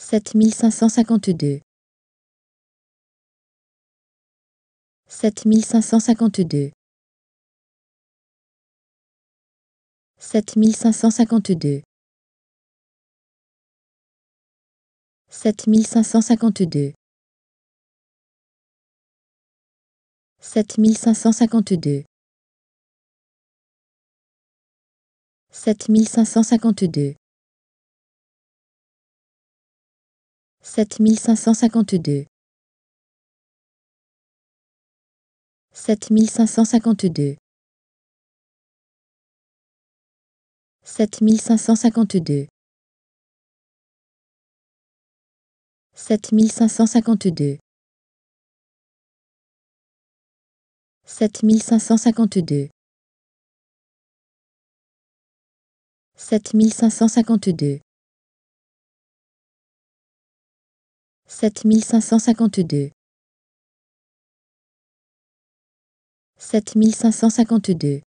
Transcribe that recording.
7552 7552 7552 7552 7552 7552 7552 7552 7552 7552 7552 7552 Sept mille cinq cent cinquante-deux. Sept mille cinq cent cinquante-deux.